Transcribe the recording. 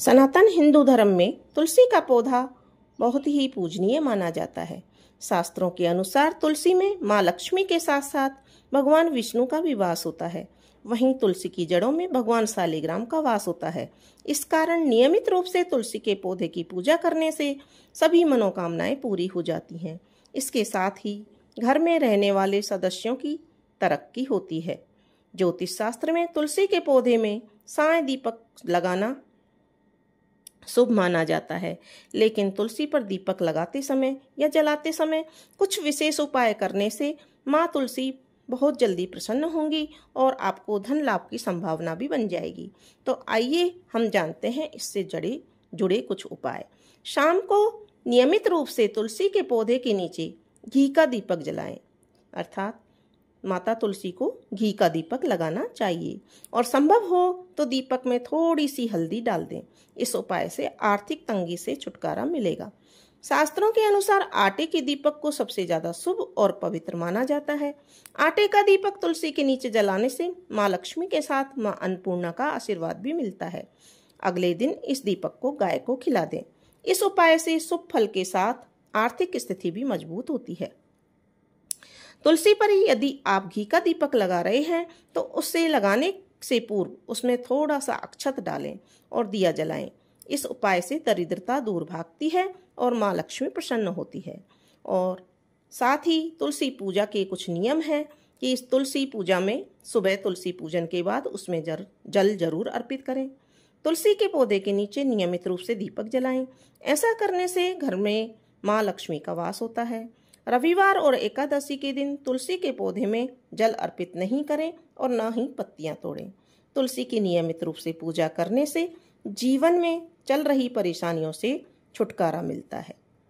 सनातन हिंदू धर्म में तुलसी का पौधा बहुत ही पूजनीय माना जाता है शास्त्रों के अनुसार तुलसी में माँ लक्ष्मी के साथ साथ भगवान विष्णु का भी वास होता है वहीं तुलसी की जड़ों में भगवान शालिग्राम का वास होता है इस कारण नियमित रूप से तुलसी के पौधे की पूजा करने से सभी मनोकामनाएं पूरी हो जाती हैं इसके साथ ही घर में रहने वाले सदस्यों की तरक्की होती है ज्योतिष शास्त्र में तुलसी के पौधे में साय दीपक लगाना शुभ माना जाता है लेकिन तुलसी पर दीपक लगाते समय या जलाते समय कुछ विशेष उपाय करने से माँ तुलसी बहुत जल्दी प्रसन्न होंगी और आपको धन लाभ की संभावना भी बन जाएगी तो आइए हम जानते हैं इससे जड़े जुड़े कुछ उपाय शाम को नियमित रूप से तुलसी के पौधे के नीचे घी का दीपक जलाएं अर्थात माता तुलसी को घी का दीपक लगाना चाहिए और संभव हो तो दीपक में थोड़ी सी हल्दी डाल दें इस उपाय से आर्थिक तंगी से छुटकारा मिलेगा शास्त्रों के अनुसार आटे के दीपक को सबसे ज्यादा शुभ और पवित्र माना जाता है आटे का दीपक तुलसी के नीचे जलाने से माँ लक्ष्मी के साथ माँ अन्नपूर्णा का आशीर्वाद भी मिलता है अगले दिन इस दीपक को गाय को खिला दें इस उपाय से शुभ फल के साथ आर्थिक स्थिति भी मजबूत होती है तुलसी पर ही यदि आप घी का दीपक लगा रहे हैं तो उसे लगाने से पूर्व उसमें थोड़ा सा अक्षत डालें और दिया जलाएं इस उपाय से दरिद्रता दूर भागती है और माँ लक्ष्मी प्रसन्न होती है और साथ ही तुलसी पूजा के कुछ नियम हैं कि इस तुलसी पूजा में सुबह तुलसी पूजन के बाद उसमें जर जल जरूर अर्पित करें तुलसी के पौधे के नीचे नियमित रूप से दीपक जलाएं ऐसा करने से घर में माँ लक्ष्मी का वास होता है रविवार और एकादशी के दिन तुलसी के पौधे में जल अर्पित नहीं करें और ना ही पत्तियां तोड़ें तुलसी की नियमित रूप से पूजा करने से जीवन में चल रही परेशानियों से छुटकारा मिलता है